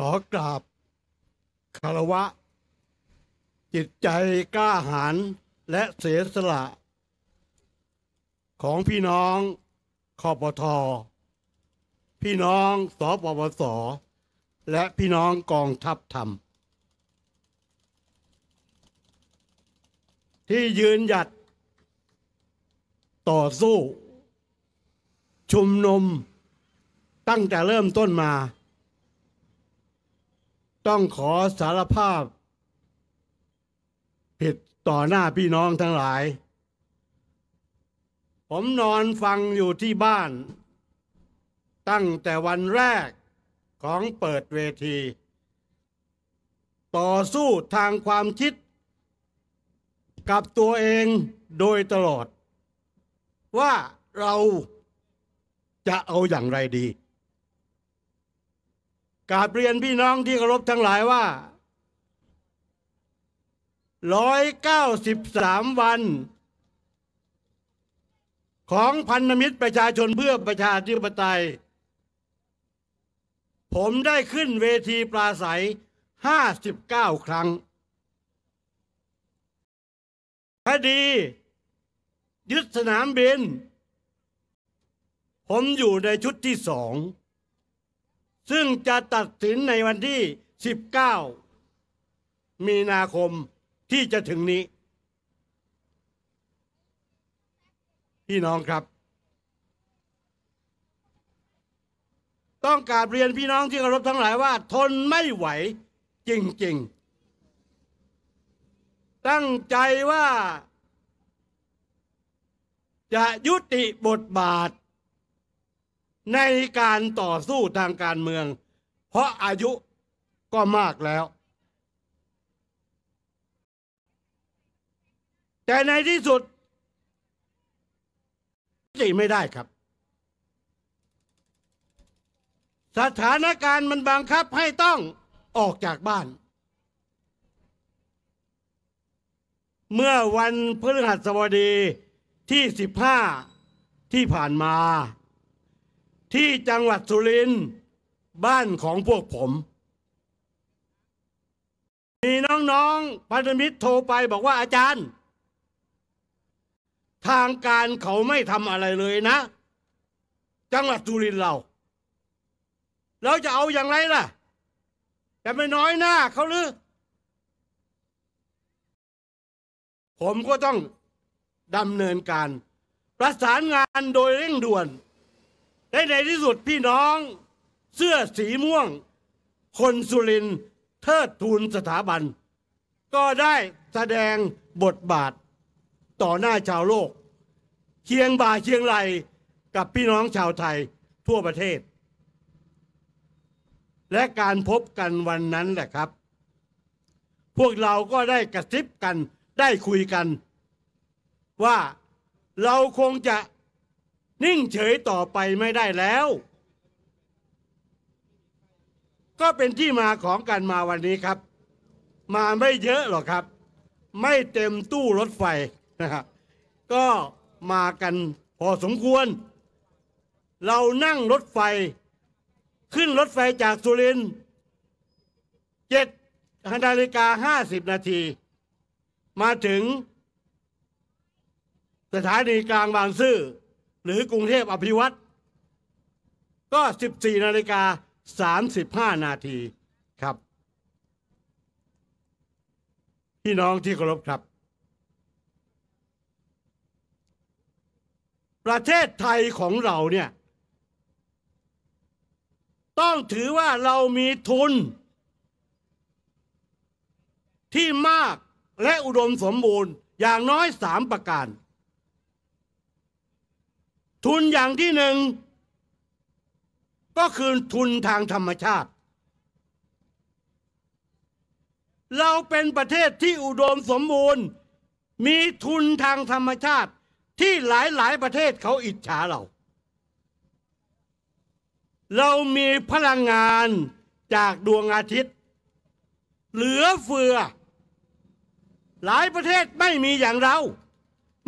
ขอกราบคารวะ จิตใจกล้าหาญและเสียสละ ของพี่น้องคอปทอ พี่น้องสปปสและพี่น้องกองทัพธรรม ที่ยืนหยัด ต่อสู้ ชุมนุมตั้งแต่เริ่มต้นมาต้องขอสารภาพ ผิดต่อหน้าพี่น้องทั้งหลาย ผมนอนฟังอยู่ที่บ้าน ตั้งแต่วันแรกของเปิดเวที ต่อสู้ทางความคิด กับตัวเองโดยตลอด ว่าเราจะเอาอย่างไรดีกาบเรียนพี่น้องที่เคารพทั้งหลายว่า 193 วัน ของพันธมิตรประชาชนเพื่อประชาธิปไตย ผมได้ขึ้นเวทีปราศัย 59 ครั้งคดี ยึดสนามบินผมอยู่ในชุดที่สองซึ่งจะตัดสินในวันที่ 19 มีนาคมที่จะถึงนี้ พี่น้องครับ ต้องการเรียนพี่น้องที่เคารพทั้งหลายว่าทนไม่ไหวจริง ๆ ตั้งใจว่า จะยุติบทบาทในการต่อสู้ทางการเมือง เพราะอายุก็มากแล้ว แต่ในที่สุดจีไม่ได้ครับ สถานการณ์มันบังคับให้ต้องออกจากบ้าน เมื่อวันพฤหัสบดีที่ 15 ที่ผ่านมาที่จังหวัดสุรินทร์บ้านของพวกผม มีน้องๆพันธมิตรโทรไปบอกว่าอาจารย์ ทางการเขาไม่ทำอะไรเลยนะ จังหวัดสุรินทร์เรา เราจะเอาอย่างไรล่ะจะไม่น้อยหน้าเขาหรือผมก็ต้องดำเนินการ ประสานงานโดยเร่งด่วนและในที่สุดพี่น้องเสื้อสีม่วง คนสุรินเทิดทูนสถาบัน ก็ได้แสดงบทบาทต่อหน้าชาวโลกเคียงบ่าเคียงไหลกับพี่น้องชาวไทยทั่วประเทศ และการพบกันวันนั้นแหละครับ พวกเราก็ได้กระซิบกัน ได้คุยกัน ว่าเราคงจะนิ่งเฉยต่อไปไม่ได้แล้ว ก็เป็นที่มาของการมาวันนี้ครับ มาไม่เยอะหรอกครับ ไม่เต็มตู้รถไฟนะก็มากันพอสมควร เรานั่งรถไฟขึ้นรถไฟจากสุรินทร์เจ็ดนาฬิกาห้าสิบนาทีมาถึง สถานีกลางบางซื่อหรือกรุงเทพอภิวัตรก็ 14นาฬิกา35นาทีครับ พี่น้องที่เคารพครับ ประเทศไทยของเราเนี่ย ต้องถือว่าเรามีทุน ที่มากและอุดมสมบูรณ์อย่างน้อยสามประการทุนอย่างที่หนึ่งก็คือทุนทางธรรมชาติ เราเป็นประเทศที่อุดมสมบูรณ์ มีทุนทางธรรมชาติที่หลายหลายประเทศเขาอิจฉาเรา เรามีพลังงานจากดวงอาทิตย์ เหลือเฟือ หลายประเทศไม่มีอย่างเรา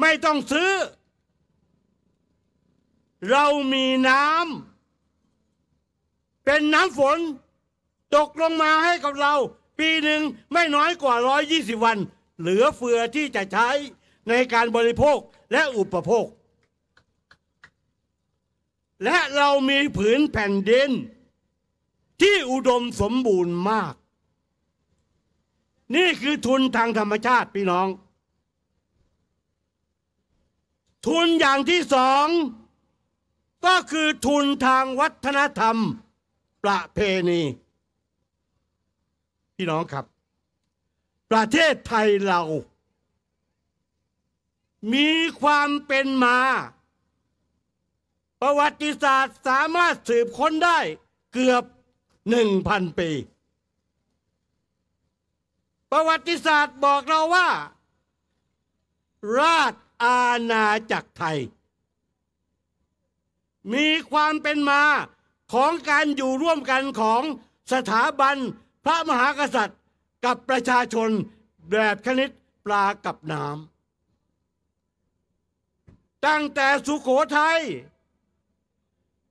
ไม่ต้องซื้อเรามีน้ำเป็นน้ำฝน ตกลงมาให้กับเรา ปีหนึ่งไม่น้อยกว่า 120 วัน เหลือเฟือที่จะใช้ในการบริโภคและอุปโภค และเรามีผืนแผ่นดินที่อุดมสมบูรณ์มาก นี่คือทุนทางธรรมชาติพี่น้อง ทุนอย่างที่สองก็คือทุนทางวัฒนธรรม ประเพณี พี่น้องครับ ประเทศไทยเรา มีความเป็นมา ประวัติศาสตร์สามารถสืบค้นได้เกือบหนึ่งพันปี ประวัติศาสตร์บอกเราว่า ราชอาณาจักรไทยมีความเป็นมาของการอยู่ร่วมกันของสถาบันพระมหากษัตริย์กับประชาชนแบบคณิตปลากับน้ำตั้งแต่สุขโขทยัย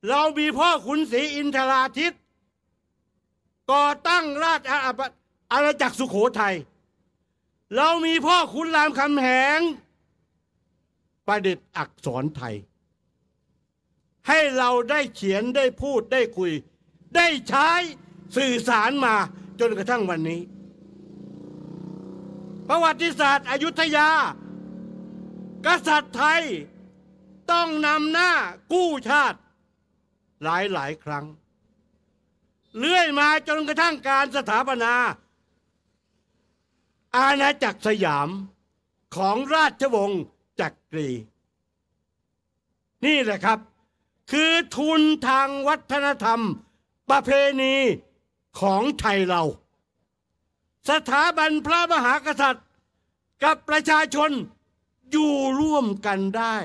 เรามีพ่อขุนศรีอินทราทิตก่อตั้งราชอาณาจักรสุขโขทยัยเรามีพ่อขุนรามคำแหง ประดิษฐ์อักษรไทยให้เราได้เขียนได้พูดได้คุย ได้ใช้สื่อสารมาจนกระทั่งวันนี้ประวัติศาสตร์อายุทยา กษัตริย์ไทยต้องนำหน้ากู้ชาติหลายหลายครั้ง เลื่อยมาจนกระทั่งการสถาปนา อาณาจักรสยามของราชวงศ์จักรี นี่แหละครับคือทุนทางวัฒนธรรม ประเพณีของไทยเรา สถาบันพระมหากษัตริย์ กับประชาชนอยู่ร่วมกันได้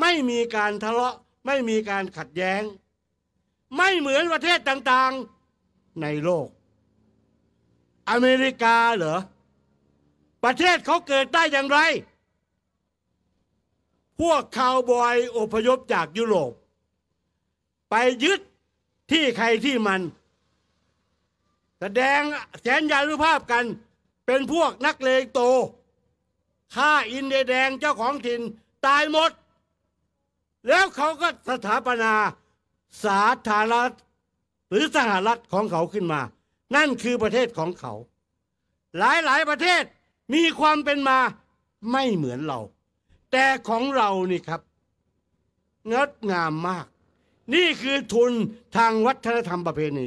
ไม่มีการทะเลาะไม่มีการขัดแย้ง ไม่เหมือนประเทศต่าง ๆในโลก อเมริกาเหรอ ประเทศเขาเกิดได้อย่างไร พวกคาวบอยอพยพจากยุโรปไปยึดที่ใครที่มัน แสดงแสนยานุภาพกัน เป็นพวกนักเลงโตฆ่าอินเดียแดงเจ้าของถิ่นตายหมด แล้วเขาก็สถาปนา สาธารณรัฐ หรือสหรัฐของเขาขึ้นมา นั่นคือประเทศของเขา หลายหลายประเทศมีความเป็นมาไม่เหมือนเรา แต่ของเรานี่ครับงดงามมากนี่คือทุนทางวัฒนธรรมประเพณี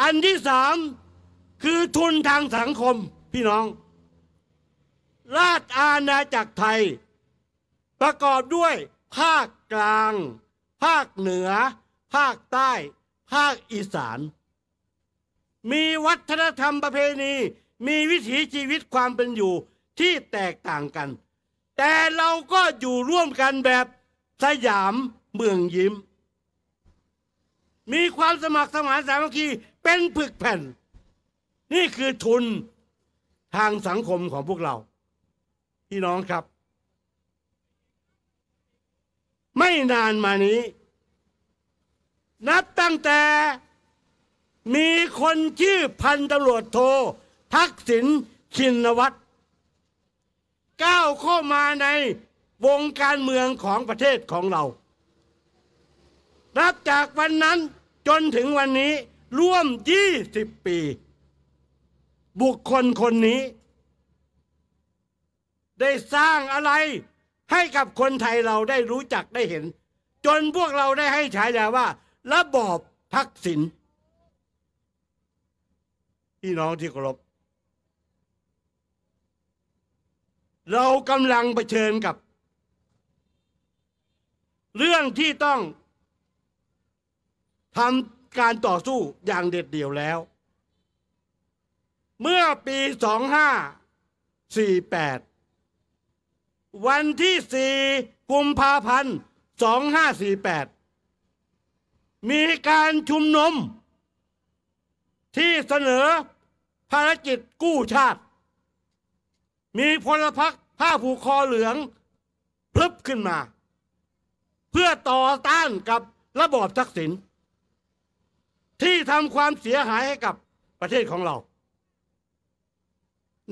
อันที่สามคือทุนทางสังคมพี่น้อง ราชอาณาจักรไทย ประกอบด้วย ภาคกลาง ภาคเหนือ ภาคใต้ ภาคอีสาน มีวัฒนธรรมประเพณี มีวิถีชีวิตความเป็นอยู่ที่แตกต่างกัน แต่เราก็อยู่ร่วมกันแบบ สยามเมืองยิ้มมีความสมัครสมานสามัคคี เป็นผึกแผ่น นี่คือทุนทางสังคมของพวกเรา พี่น้องครับ ไม่นานมานี้ นับตั้งแต่มีคนชื่อพันตำรวจโททักษิณชินวัตร ก้าวเข้ามาในวงการเมืองของประเทศของเรานับจากวันนั้นจนถึงวันนี้ร่วม 20 ปี บุคคลคนนี้ ได้สร้างอะไรให้กับคนไทยเราได้รู้จักได้เห็น จนพวกเราได้ให้ฉายาว่า ระบอบทักษิณพี่น้องที่เคารพเรากำลังเผชิญกับ เรื่องที่ต้องทำการต่อสู้อย่างเด็ดเดี่ยวแล้ว เมื่อปี 2548 วันที่ 4 กุมภาพันธ์ 2548 มีการชุมนุมที่เสนอภารกิจกู้ชาติ มีพลพรรคผ้าผูกคอเหลือง พลึบขึ้นมา เพื่อต่อต้านกับระบอบทักษิณที่ทำความเสียหายให้กับประเทศของเรา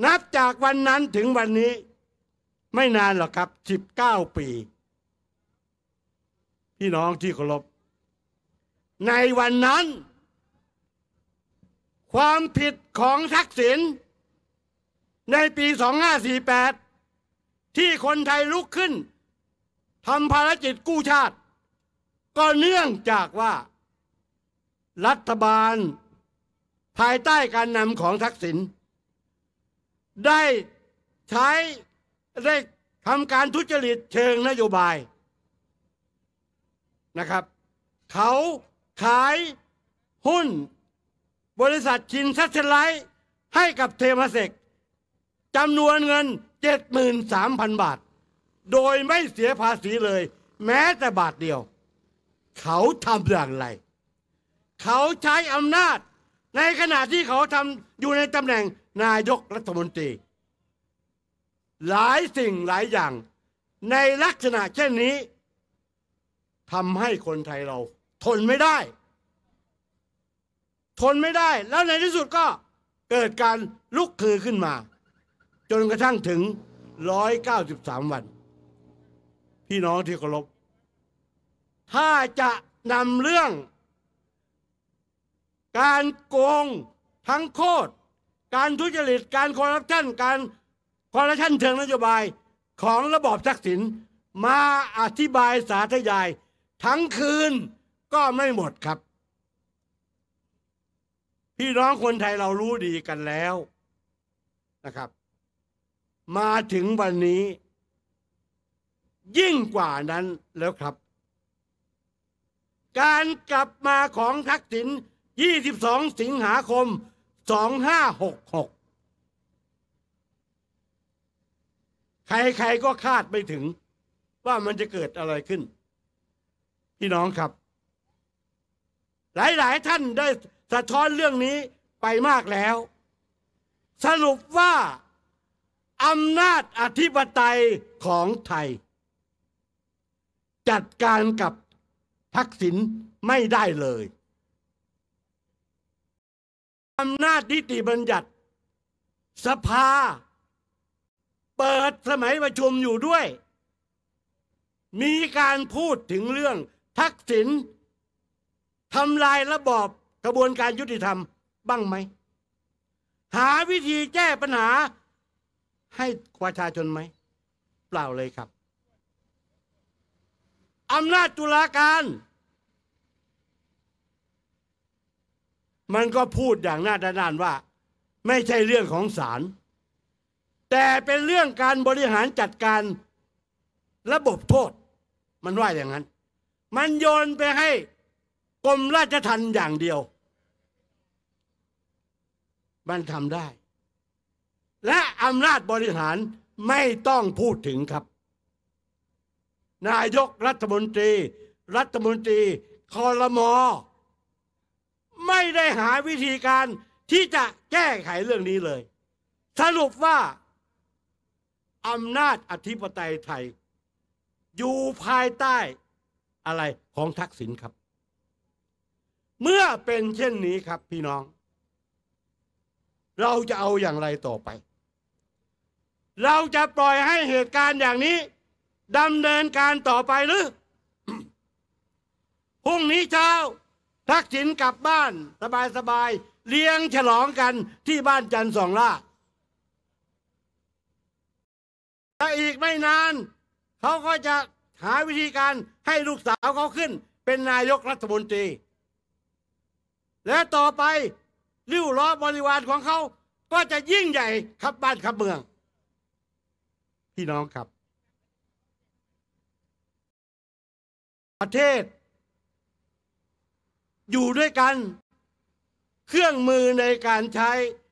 นับจากวันนั้นถึงวันนี้ ไม่นานหรอกครับ 19 ปี พี่น้องที่เคารพ ในวันนั้น ความผิดของทักษิณในปี 2548 ที่คนไทยลุกขึ้นทำภารกิจกู้ชาติ ก็เนื่องจากว่ารัฐบาลภายใต้การนำของทักษิณได้ใช้ได้ทำการทุจริตเชิงนโยบายนะครับ เขาขายหุ้นบริษัทชินทั์ไลท์ให้กับเทมาเซกจำนวนเงิน 73,000 บาท โดยไม่เสียภาษีเลย แม้แต่บาทเดียว เขาทำอย่างไรเขาใช้อำนาจในขณะที่เขาทำอยู่ในตำแหน่งนายกรัฐมนตรี หลายสิ่งหลายอย่างในลักษณะเช่นนี้ทำให้คนไทยเรา ทนไม่ได้ ทนไม่ได้ แล้วในที่สุดก็เกิดการลุกคือขึ้นมา จนกระทั่งถึง 193 วัน พี่น้องที่เคารพถ้าจะนำเรื่องการโกงทั้งโคตร การทุจริตการคอร์รัปชันการคอร์รัปชันเชิงนโยบายของระบอบทักษิณมาอธิบายสาธยาย ทั้งคืนก็ไม่หมดครับ พี่น้องคนไทยเรารู้ดีกันแล้วนะครับ มาถึงวันนี้ ยิ่งกว่านั้นแล้วครับ การกลับมาของทักษิณ22สิงหาคม2566ใคร ๆ ก็คาดไม่ถึงว่ามันจะเกิดอะไรขึ้น พี่น้องครับ หลาย ๆ ท่านได้สะท้อนเรื่องนี้ไปมากแล้ว สรุปว่าอำนาจอธิปไตยของไทย จัดการกับทักษิณไม่ได้เลยอำนาจนิติบัญญัติ สภา เปิดสมัยประชุมอยู่ด้วย มีการพูดถึงเรื่อง ทักษิณทำลายระบอบกระบวนการยุติธรรม บ้างไหมหาวิธีแก้ปัญหา ให้ประชาชนไหม เปล่าเลยครับ อำนาจตุลาการมันก็พูดอย่างหน้าด้านว่า ไม่ใช่เรื่องของศาลแต่เป็นเรื่องการบริหารจัดการระบบโทษ มันว่าอย่างนั้น มันโยนไปให้กรมราชทัณฑ์อย่างเดียว มันทำได้ และอำนาจบริหารไม่ต้องพูดถึงครับ นายกรัฐมนตรี รัฐมนตรีคอรมอไม่ได้หาวิธีการที่จะแก้ไขเรื่องนี้เลย สรุปว่า อำนาจอธิปไตยไทย อยู่ภายใต้อะไรของทักษิณครับ เมื่อเป็นเช่นนี้ครับพี่น้อง เราจะเอาอย่างไรต่อไป เราจะปล่อยให้เหตุการณ์อย่างนี้ดำเนินการต่อไปหรือพรุ่งนี้เช้าทักษิณกลับบ้านสบายสบายเลี้ยงฉลองกันที่บ้านจันทร์สองล่าแต่อีกไม่นาน เขาก็จะหาวิธีการให้ลูกสาวเขาขึ้นเป็นนายกรัฐมนตรี และต่อไปลิ้วล้อบริวารของเขา ก็จะยิ่งใหญ่ครับบ้านครับเมือง พี่น้องครับ ประเทศอยู่ด้วยกัน เครื่องมือในการใช้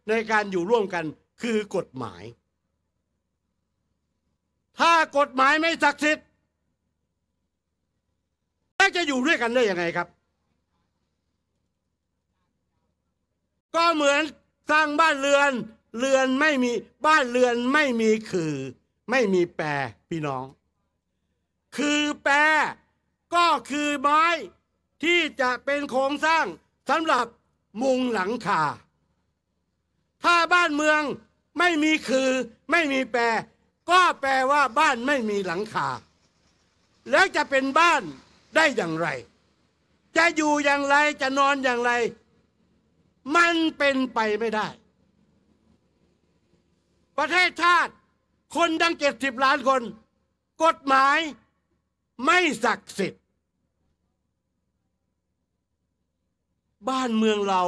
ในการอยู่ร่วมกัน คือกฎหมาย ถ้ากฎหมายไม่ศักดิ์สิทธิ์แล้วจะอยู่ด้วยกันได้ยังไงครับ ก็เหมือนสร้างบ้านเรือนเรือนไม่มีบ้านเรือนไม่มีคือ ไม่มีแปรพี่น้อง คือแปรก็คือไม้ที่จะเป็นโครงสร้างสำหรับมุงหลังคา ถ้าบ้านเมืองไม่มีคือ ไม่มีแปร ก็แปลว่าบ้านไม่มีหลังคา แล้วจะเป็นบ้านได้อย่างไร จะอยู่อย่างไรจะนอนอย่างไร มันเป็นไปไม่ได้ ประเทศชาติคนดังเจ็ดสิบล้านคน กฎหมาย ไม่ศักดิ์สิทธิบ้านเมืองเรา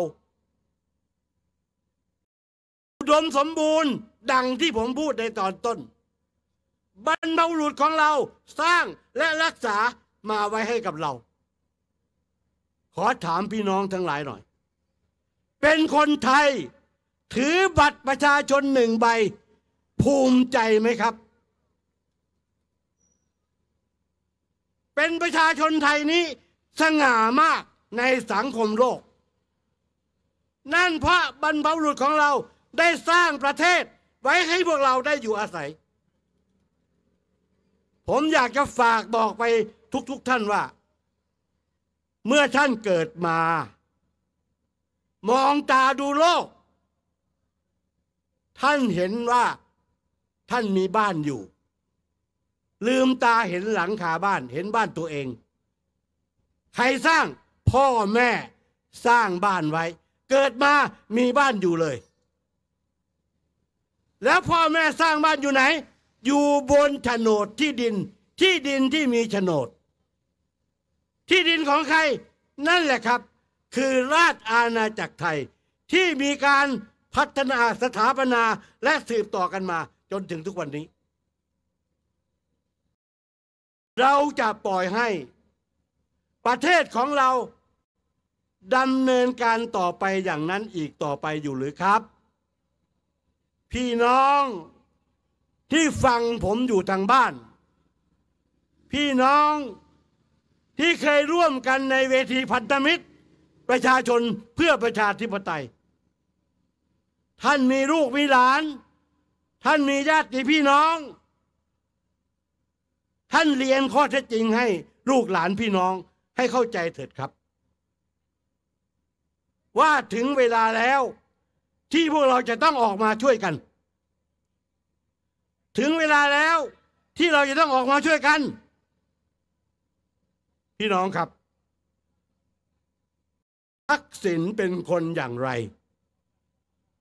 อุดมสมบูรณ์ดังที่ผมพูดในตอนต้น บรรพบุรุษของเราสร้างและรักษามาไว้ให้กับเรา ขอถามพี่น้องทั้งหลายหน่อย เป็นคนไทยถือบัตรประชาชนหนึ่งใบ ภูมิใจไหมครับ เป็นประชาชนไทยนี้ สง่ามาก ในสังคมโลกนั่นเพราะบรรพบุรุษของเราได้สร้างประเทศ ไว้ให้พวกเราได้อยู่อาศัย ผมอยากจะฝากบอกไปทุกๆทท่านว่า เมื่อท่านเกิดมา มองตาดูโลก ท่านเห็นว่าท่านมีบ้านอยู่ ลืมตาเห็นหลังคาบ้านเห็นบ้านตัวเอง ใครสร้างพ่อแม่สร้างบ้านไว้เกิดมามีบ้านอยู่เลย แล้วพ่อแม่สร้างบ้านอยู่ไหน อยู่บนโฉนดที่ดิน ที่ดินที่มีโฉนด ที่ดินของใครนั่นแหละครับ คือราชอาณาจักรไทย ที่มีการพัฒนาสถาปนาและสืบต่อกันมาจนถึงทุกวันนี้ เราจะปล่อยให้ประเทศของเราดำเนินการต่อไปอย่างนั้นอีกต่อไปอยู่หรือครับ พี่น้องที่ฟังผมอยู่ทางบ้าน พี่น้องที่เคยร่วมกันในเวทีพันธมิตร ประชาชนเพื่อประชาธิปไตย ท่านมีลูกมีหลาน ท่านมีญาติ พี่น้อง ท่านเรียนข้อเท็จจริงให้ลูกหลานพี่น้องให้เข้าใจเถิดครับว่าถึงเวลาแล้วที่พวกเราจะต้องออกมาช่วยกัน ถึงเวลาแล้วที่เราจะต้องออกมาช่วยกัน พี่น้องครับทักษิณเป็นคนอย่างไร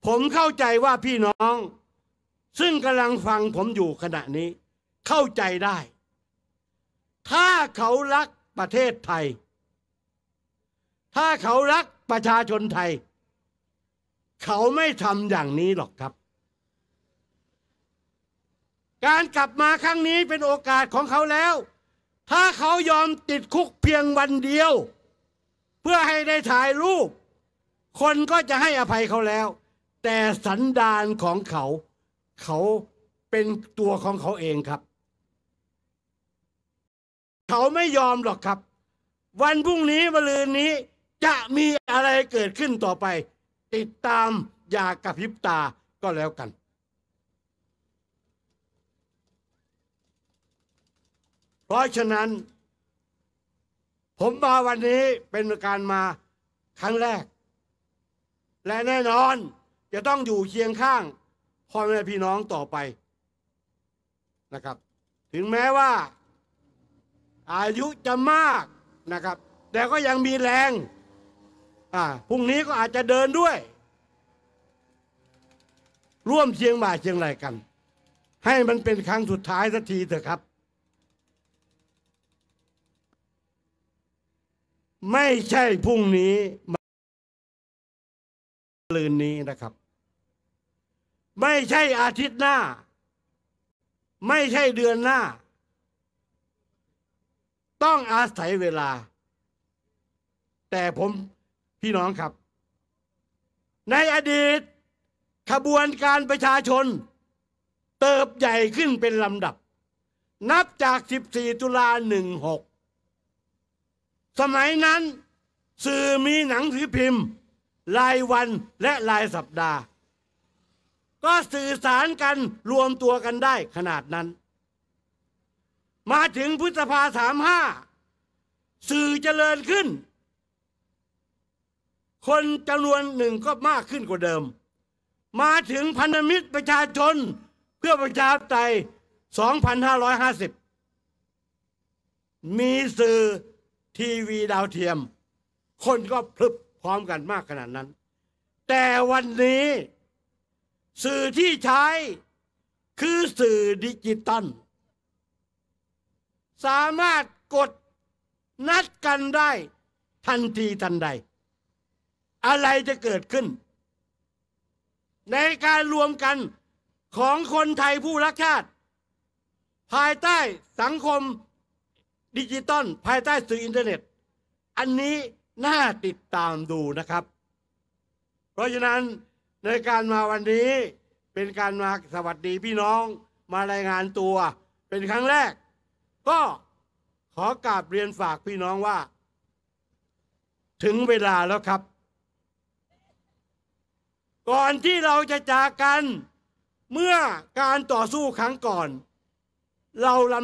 ผมเข้าใจว่าพี่น้อง ซึ่งกำลังฟังผมอยู่ขณะนี้ เข้าใจได้ ถ้าเขารักประเทศไทย ถ้าเขารักประชาชนไทย เขาไม่ทำอย่างนี้หรอกครับ การกลับมาครั้งนี้เป็นโอกาสของเขาแล้ว ถ้าเขายอมติดคุกเพียงวันเดียว เพื่อให้ได้ถ่ายรูป คนก็จะให้อภัยเขาแล้ว แต่สันดานของเขา เขาเป็นตัวของเขาเองครับ เขาไม่ยอมหรอกครับ วันพรุ่งนี้มะรืนนี้จะมีอะไรเกิดขึ้นต่อไป ติดตาม อย่ากระพริบตาก็แล้วกัน เพราะฉะนั้น ผมมาวันนี้เป็นการมาครั้งแรก และแน่นอนจะต้องอยู่เคียงข้างพ่อแม่พี่น้องต่อไปนะครับ ถึงแม้ว่าอายุจะมากนะครับ แต่ก็ยังมีแรง่าพรุ่งนี้ก็อาจจะเดินด้วย ร่วมเชียงบ่าเชียงไหลกัน ให้มันเป็นครั้งสุดท้ายสักทีเถอะครับ ไม่ใช่พรุ่งนี้ลืนนี้นะครับ ไม่ใช่อาทิตย์หน้า ไม่ใช่เดือนหน้า ต้องอาศัยเวลา แต่ผมพี่น้องครับ ในอดีตขบวนการประชาชนเติบใหญ่ขึ้นเป็นลำดับ นับจาก 14 ตุลา16 สมัยนั้นสื่อมีหนังสือพิมพ์รายวันและรายสัปดาห์ ก็สื่อสารกันรวมตัวกันได้ขนาดนั้น มาถึงพฤษภา 35 สื่อเจริญขึ้นคนจำนวนหนึ่งก็มากขึ้นกว่าเดิม มาถึงพันธมิตรประชาชน เพื่อประชาธิปไตย2,550 มีสื่อทีวีดาวเทียม คนก็พลึบพร้อมกันมากขนาดนั้น แต่วันนี้สื่อที่ใช้คือสื่อดิจิตอล สามารถกดนัดกันได้ทันทีทันใดอะไรจะเกิดขึ้น ในการรวมกันของคนไทยผู้รักชาติ ภายใต้สังคมดิจิตอลภายใต้สื่ออินเทอร์เน็ต อันนี้น่าติดตามดูนะครับ เพราะฉะนั้นในการมาวันนี้เป็นการมาสวัสดีพี่น้องมารายงานตัว เป็นครั้งแรก ก็ขอกราบเรียนฝากพี่น้องว่า ถึงเวลาแล้วครับก่อนที่เราจะจากกันเมื่อการต่อสู้ครั้งก่อน เราล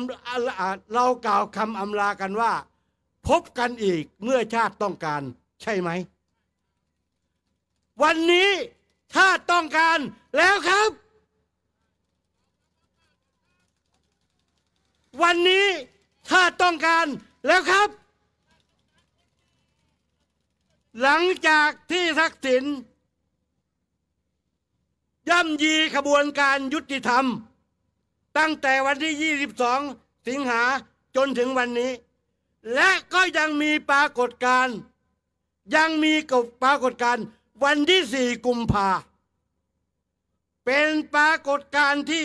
ำเรากล่าวคำอำลากันว่า พบกันอีกเมื่อชาติต้องการใช่ไหมวันนี้ชาติต้องการแล้วครับ วันนี้ชาติต้องการแล้วครับ หลังจากที่ทักษิณย่ำยีขบวนการยุติธรรม ตั้งแต่วันที่ 22 สิงหาจนถึงวันนี้ และก็ยังมีปรากฏการ ยังมีกับปรากฏการ วันที่ 4 กุมภาเป็นปรากฏการที่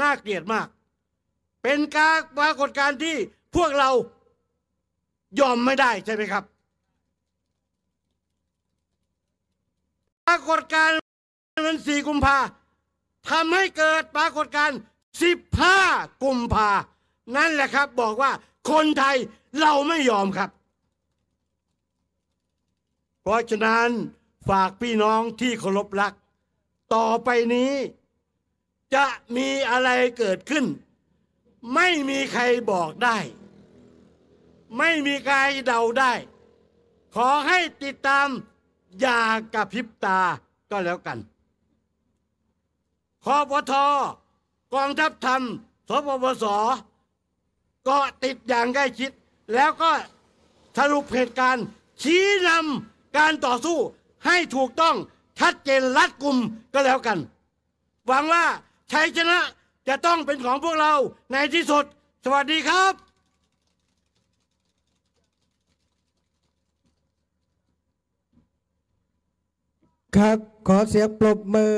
น่าเกลียดมาก เป็นการปรากฏการที่พวกเรายอมไม่ได้ใช่ไหมครับปรากฏการณ์วันสี่กุมภาทำให้เกิดปรากฏการณ์สิบห้ากุมภานั่นแหละครับ บอกว่าคนไทยเราไม่ยอมครับ เพราะฉะนั้นฝากพี่น้องที่เคารพรัก ต่อไปนี้ จะมีอะไรเกิดขึ้น ไม่มีใครบอกได้ ไม่มีใครเดาได้ ขอให้ติดตามอย่ากระพริบตาก็แล้วกันคอปทกองทัพธรรมสปปสก็ติดอย่างใกล้ชิด แล้วก็สรุปเหตุการณ์ ชี้นำการต่อสู้ให้ถูกต้องชัดเจนรัดกลุ่มก็แล้วกัน หวังว่า ชัยชนะจะต้องเป็นของพวกเราในที่สุด สวัสดีครับครับขอเสียงปรบมือ